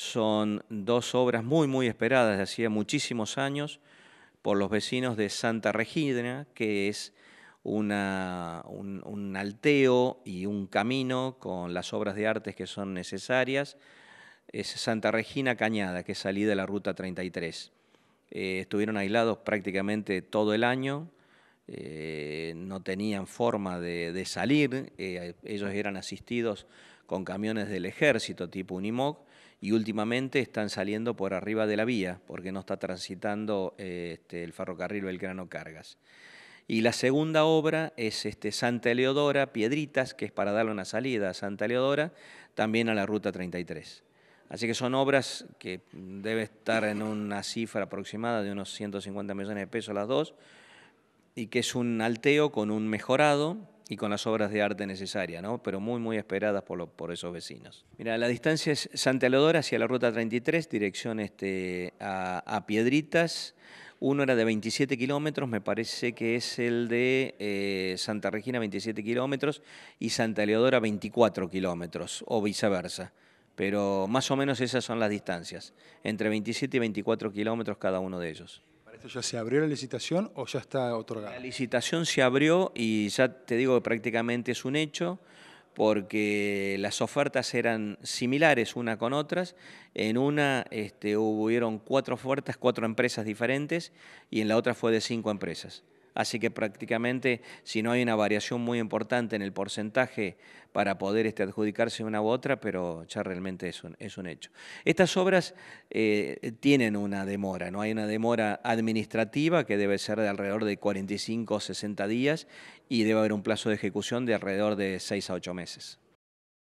Son dos obras muy, muy esperadas de hacía muchísimos años por los vecinos de Santa Regina, que es una, un, alteo y un camino con las obras de arte que son necesarias. Es Santa Regina Cañada, que salí de la Ruta 33. Eh, estuvieron aislados prácticamente todo el año, eh, no tenían forma de, salir, eh, ellos eran asistidos con camiones del ejército tipo Unimog y últimamente están saliendo por arriba de la vía porque no está transitando este, el ferrocarril grano Cargas. Y la segunda obra es este, Santa Eleodora, Piedritas, que es para darle una salida a Santa Eleodora, también a la Ruta 33. Así que son obras que debe estar en una cifra aproximada de unos 150 millones de pesos las dos, y que es un alteo con un mejorado, y con las obras de arte necesarias, ¿no? pero muy, muy esperadas por, por esos vecinos. Mira, la distancia es Santa Leodora hacia la ruta 33, dirección este, a, Piedritas. Uno era de 27 kilómetros, me parece que es el de eh, Santa Regina 27 kilómetros y Santa Leodora 24 kilómetros o viceversa. Pero más o menos esas son las distancias, entre 27 y 24 kilómetros cada uno de ellos ya se abrió la licitación o ya está otorgada? La licitación se abrió y ya te digo que prácticamente es un hecho porque las ofertas eran similares una con otras. En una este, hubieron cuatro ofertas, cuatro empresas diferentes, y en la otra fue de cinco empresas. Así que prácticamente si no hay una variación muy importante en el porcentaje para poder este, adjudicarse una u otra, pero ya realmente es un, hecho. Estas obras eh, tienen una demora, ¿no? Hay una demora administrativa que debe ser de alrededor de 45 o 60 días y debe haber un plazo de ejecución de alrededor de 6 a 8 meses.